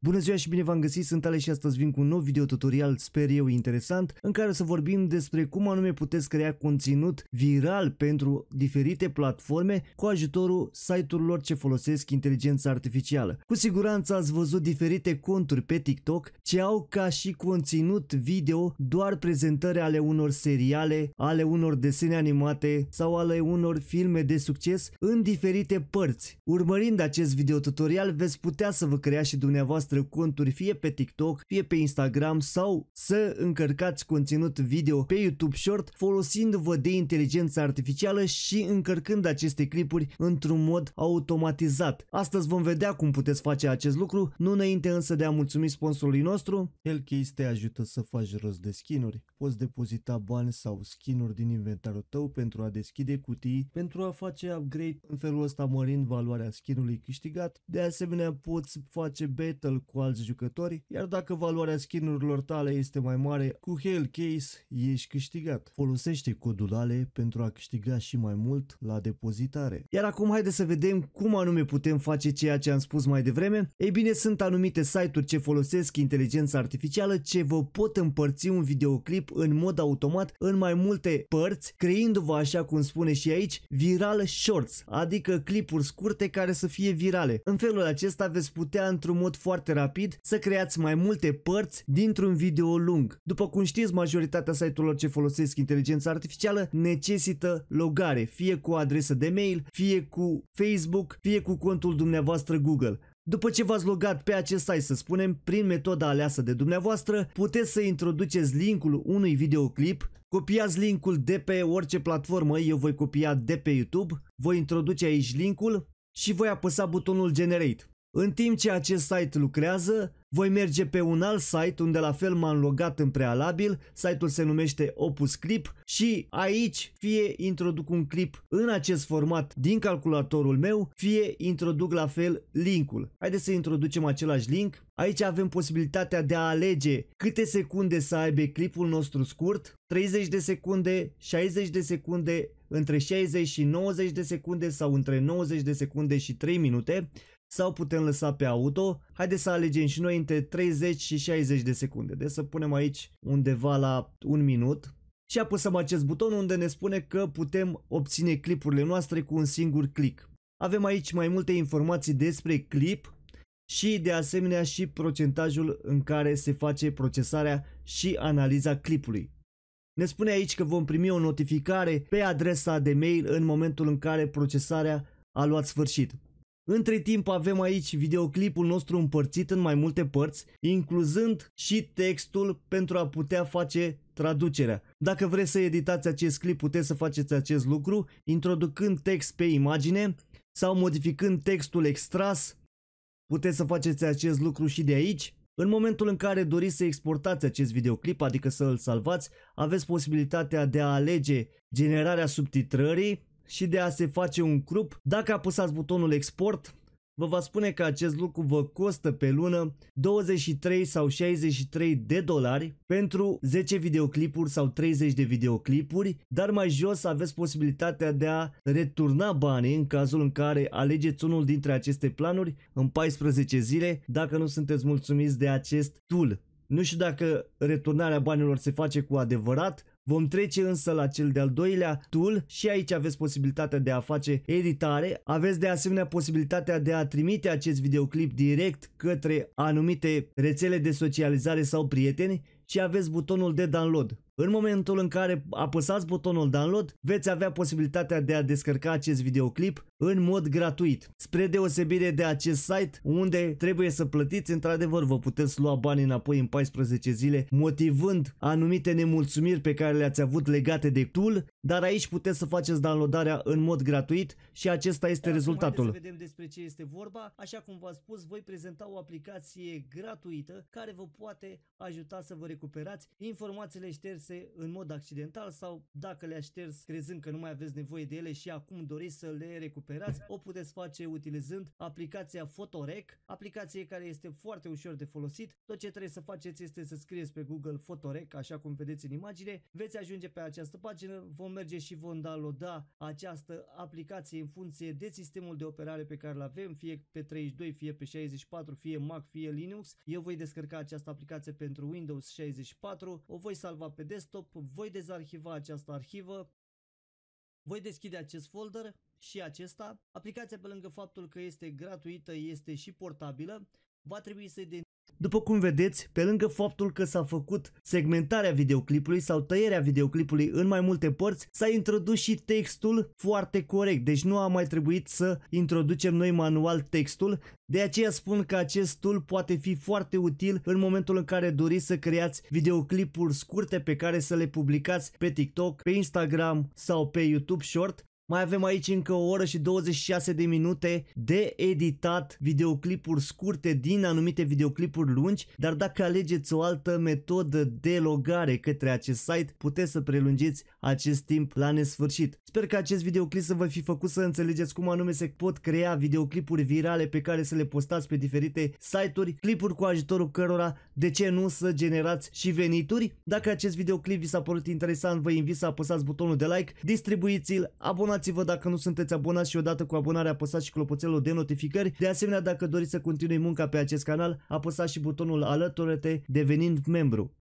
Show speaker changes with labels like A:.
A: Bună ziua și bine v-am găsit, sunt Ale și astăzi vin cu un nou video tutorial, sper eu interesant, în care să vorbim despre cum anume puteți crea conținut viral pentru diferite platforme cu ajutorul site-urilor ce folosesc inteligența artificială. Cu siguranță ați văzut diferite conturi pe TikTok ce au ca și conținut video doar prezentări ale unor seriale, ale unor desene animate sau ale unor filme de succes în diferite părți. Urmărind acest video tutorial veți putea să vă creați și dumneavoastră dumneavoastră conturi fie pe TikTok, fie pe Instagram sau să încărcați conținut video pe YouTube Short folosindu-vă de inteligența artificială și încărcând aceste clipuri într-un mod automatizat. Astăzi vom vedea cum puteți face acest lucru, nu înainte însă de a mulțumi sponsorului nostru. Hellcase te ajută să faci rost de skinuri. Poți depozita bani sau skinuri din inventarul tău pentru a deschide cutii, pentru a face upgrade, în felul ăsta mărind valoarea skinului câștigat. De asemenea, poți face battle cu alți jucători, iar dacă valoarea skinurilor tale este mai mare, cu Hell Case ești câștigat. Folosește codul ALE pentru a câștiga și mai mult la depozitare. Iar acum haide să vedem cum anume putem face ceea ce am spus mai devreme. Ei bine, sunt anumite site-uri ce folosesc inteligența artificială ce vă pot împărți un videoclip în mod automat în mai multe părți, creindu-vă așa cum spune și aici, viral shorts, adică clipuri scurte care să fie virale. În felul acesta veți putea într-un mod foarte foarte rapid să creați mai multe părți dintr-un video lung. După cum știți, majoritatea site-urilor ce folosesc inteligența artificială necesită logare, fie cu adresă de mail, fie cu Facebook, fie cu contul dumneavoastră Google. După ce v-ați logat pe acest site, să spunem, prin metoda aleasă de dumneavoastră, puteți să introduceți linkul unui videoclip, copiați linkul de pe orice platformă, eu voi copia de pe YouTube, voi introduce aici linkul și voi apăsa butonul Generate. În timp ce acest site lucrează, voi merge pe un alt site unde la fel m-am logat în prealabil, site-ul se numește Opus Clip și aici fie introduc un clip în acest format din calculatorul meu, fie introduc la fel linkul. Haideți să introducem același link. Aici avem posibilitatea de a alege câte secunde să aibă clipul nostru scurt, 30 de secunde, 60 de secunde, între 60 și 90 de secunde sau între 90 de secunde și 3 minute sau putem lăsa pe auto. Haideți să alegem și noi între 30 și 60 de secunde. Deci să punem aici undeva la un minut și apăsăm acest buton unde ne spune că putem obține clipurile noastre cu un singur click. Avem aici mai multe informații despre clip și de asemenea și procentajul în care se face procesarea și analiza clipului. Ne spune aici că vom primi o notificare pe adresa de mail în momentul în care procesarea a luat sfârșit. Între timp avem aici videoclipul nostru împărțit în mai multe părți, incluzând și textul pentru a putea face traducerea. Dacă vreți să editați acest clip, puteți să faceți acest lucru introducând text pe imagine sau modificând textul extras. Puteți să faceți acest lucru și de aici. În momentul în care doriți să exportați acest videoclip, adică să îl salvați, aveți posibilitatea de a alege generarea subtitrării, și de a se face un crup, Dacă apăsați butonul export, vă va spune că acest lucru vă costă pe lună 23 sau 63 de dolari pentru 10 videoclipuri sau 30 de videoclipuri, dar mai jos aveți posibilitatea de a returna banii în cazul în care alegeți unul dintre aceste planuri în 14 zile dacă nu sunteți mulțumiți de acest tool. Nu știu dacă returnarea banilor se face cu adevărat, Vom trece însă la cel de-al doilea tool și aici aveți posibilitatea de a face editare. Aveți de asemenea posibilitatea de a trimite acest videoclip direct către anumite rețele de socializare sau prieteni și aveți butonul de download. În momentul în care apăsați butonul download, veți avea posibilitatea de a descărca acest videoclip în mod gratuit, spre deosebire de acest site unde trebuie să plătiți, într-adevăr vă puteți lua bani înapoi în 14 zile, motivând anumite nemulțumiri pe care le-ați avut legate de tool, dar aici puteți să faceți downloadarea în mod gratuit și acesta este Acum rezultatul. Să vedem despre ce este vorba, așa cum v-am spus, voi prezenta o aplicație gratuită care vă poate ajuta să vă recuperați informațiile șterse șterse în mod accidental sau dacă le-a șters crezând că nu mai aveți nevoie de ele și acum doriți să le recuperați, o puteți face utilizând aplicația Photorec, aplicație care este foarte ușor de folosit. Tot ce trebuie să faceți este să scrieți pe Google Photorec, așa cum vedeți în imagine, veți ajunge pe această pagină, vom merge și vom downloada această aplicație în funcție de sistemul de operare pe care îl avem, fie pe 32, fie pe 64, fie Mac, fie Linux. Eu voi descărca această aplicație pentru Windows 64, o voi salva pe desktop desktop, voi dezarhiva această arhivă, voi deschide acest folder și acesta. Aplicația pe lângă faptul că este gratuită, este și portabilă. Va trebui să după cum vedeți, pe lângă faptul că s-a făcut segmentarea videoclipului sau tăierea videoclipului în mai multe părți, s-a introdus și textul foarte corect, deci nu a mai trebuit să introducem noi manual textul, de aceea spun că acest tool poate fi foarte util în momentul în care doriți să creați videoclipuri scurte pe care să le publicați pe TikTok, pe Instagram sau pe YouTube Short mai avem aici încă o oră și 26 de minute de editat videoclipuri scurte din anumite videoclipuri lungi, dar dacă alegeți o altă metodă de logare către acest site, puteți să prelungiți acest timp la nesfârșit. Sper că acest videoclip să vă fi făcut să înțelegeți cum anume se pot crea videoclipuri virale pe care să le postați pe diferite site-uri, clipuri cu ajutorul cărora de ce nu să generați și venituri. Dacă acest videoclip vi s-a părut interesant, vă invit să apăsați butonul de like, distribuiți-l, abonați Abonați-vă dacă nu sunteți abonați și odată cu abonarea apăsați și clopoțelul de notificări. De asemenea, dacă doriți să continui munca pe acest canal, apăsați și butonul alăturete devenind membru.